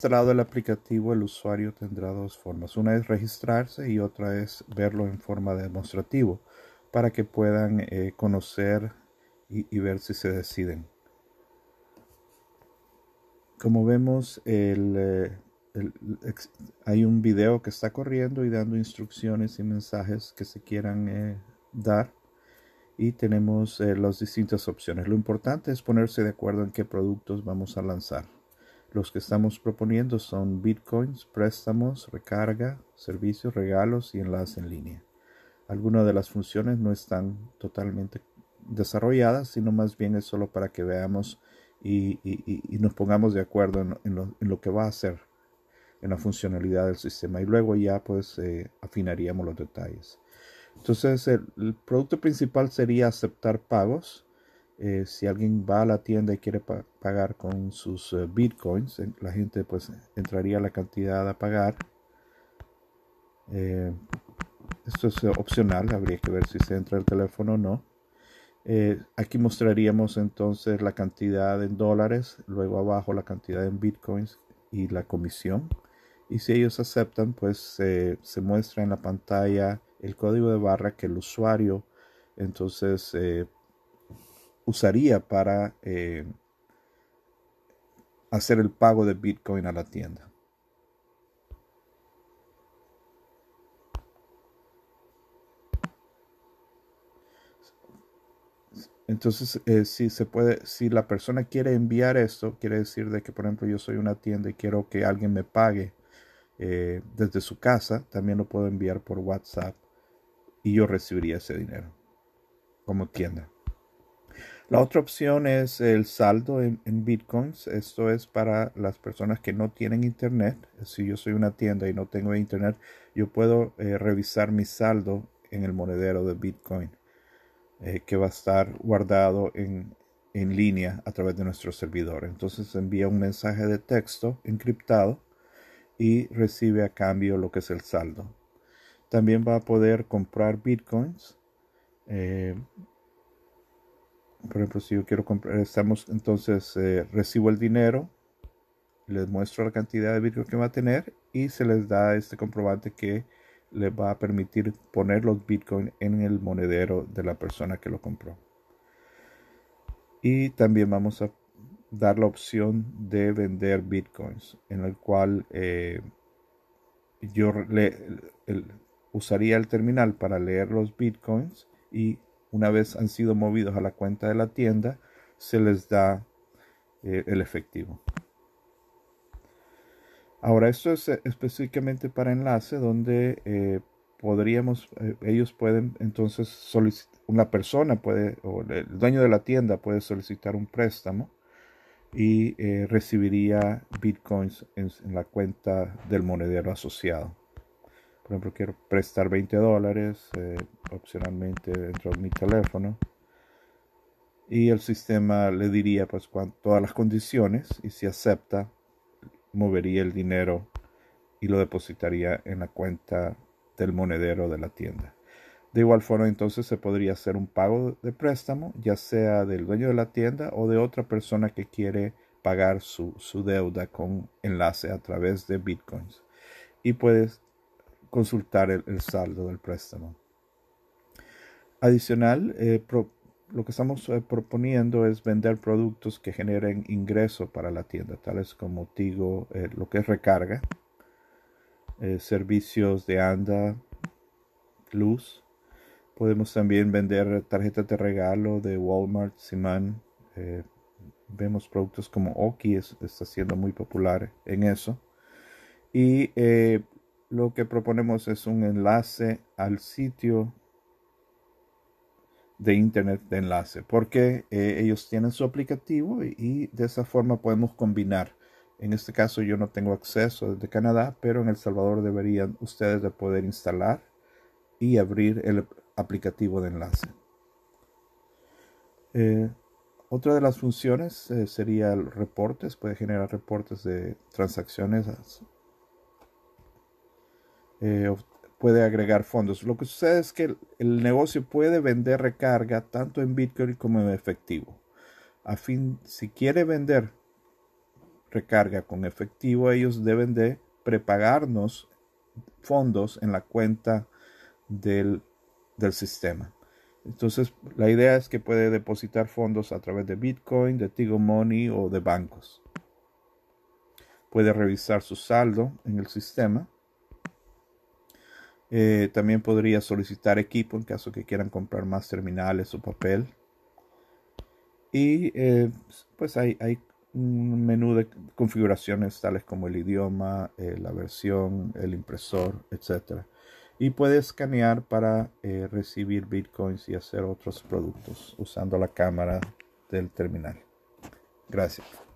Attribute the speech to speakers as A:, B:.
A: Registrado el aplicativo, el usuario tendrá dos formas. Una es registrarse y otra es verlo en forma demostrativo para que puedan eh, conocer y, ver si se deciden. Como vemos, eh, hay un video que está corriendo y dando instrucciones y mensajes que se quieran eh, dar y tenemos las distintas opciones. Lo importante es ponerse de acuerdo en qué productos vamos a lanzar. Los que estamos proponiendo son bitcoins, préstamos, recarga, servicios, regalos y enlaces en línea. Algunas de las funciones no están totalmente desarrolladas, sino más bien es solo para que veamos y, nos pongamos de acuerdo en, lo, que va a hacer, en la funcionalidad del sistema. Y luego ya pues eh, afinaríamos los detalles. Entonces el producto principal sería aceptar pagos eh, si alguien va a la tienda y quiere pagar con sus eh, bitcoins, la gente pues entraría la cantidad a pagar. Eh, esto es opcional, habría que ver si se entra el teléfono o no. aquí mostraríamos entonces la cantidad en dólares, luego abajo la cantidad en bitcoins y la comisión. Y si ellos aceptan, pues se muestra en la pantalla el código de barra que el usuario entonces usaría para eh, hacer el pago de Bitcoin a la tienda. Entonces, eh, si se puede, si la persona quiere enviar esto, quiere decir de que, por ejemplo, yo soy una tienda y quiero que alguien me pague eh, desde su casa, también lo puedo enviar por WhatsApp y yo recibiría ese dinero como tienda. La otra opción es el saldo en, bitcoins. Esto es para las personas que no tienen internet. Si yo soy una tienda y no tengo internet, yo puedo eh, revisar mi saldo en el monedero de bitcoin eh, que va a estar guardado en, en línea a través de nuestro servidor. Entonces envía un mensaje de texto encriptado y recibe a cambio lo que es el saldo. También va a poder comprar bitcoins. Eh, por ejemplo, si yo quiero comprar, estamos, entonces eh, recibo el dinero, les muestro la cantidad de Bitcoin que va a tener y se les da este comprobante que les va a permitir poner los bitcoins en el monedero de la persona que lo compró. Y también vamos a dar la opción de vender Bitcoins, en el cual eh, yo le, usaría el terminal para leer los Bitcoins y una vez han sido movidos a la cuenta de la tienda, se les da eh, el efectivo. Ahora, esto es eh, específicamente para enlace, donde eh, podríamos, ellos pueden entonces solicitar, una persona puede, o el dueño de la tienda puede solicitar un préstamo y recibiría bitcoins en, la cuenta del monedero asociado por ejemplo, quiero prestar 20 dólares, eh, opcionalmente dentro de mi teléfono. Y el sistema le diría pues, todas las condiciones y si acepta, movería el dinero y lo depositaría en la cuenta del monedero de la tienda. De igual forma, entonces se podría hacer un pago de préstamo, ya sea del dueño de la tienda o de otra persona que quiere pagar su, su deuda con enlace a través de bitcoins. Y puedes consultar el, saldo del préstamo. Adicional, eh, lo que estamos eh, proponiendo es vender productos que generen ingreso para la tienda, tales como Tigo, eh, lo que es recarga, servicios de anda, luz. Podemos también vender tarjetas de regalo de Walmart, Siman. vemos productos como Oki, es, está siendo muy popular en eso. Y lo que proponemos es un enlace al sitio de internet de enlace porque eh, ellos tienen su aplicativo y, de esa forma podemos combinar en este caso yo no tengo acceso desde Canadá pero en El Salvador deberían ustedes de poder instalar y abrir el aplicativo de enlace eh, otra de las funciones eh, sería el reportes puede generar reportes de transacciones eh, puede agregar fondos. Lo que sucede es que el, negocio puede vender recarga tanto en Bitcoin como en efectivo. A fin, si quiere vender recarga con efectivo, ellos deben de prepagarnos fondos en la cuenta del, del sistema. Entonces, la idea es que puede depositar fondos a través de Bitcoin, de Tigo Money o de bancos. Puede revisar su saldo en el sistema eh, también podría solicitar equipo en caso que quieran comprar más terminales o papel. Y eh, pues hay, hay, un menú de configuraciones tales como el idioma, eh, la versión, el impresor, etc. Y puede escanear para recibir bitcoins y hacer otros productos usando la cámara del terminal. Gracias.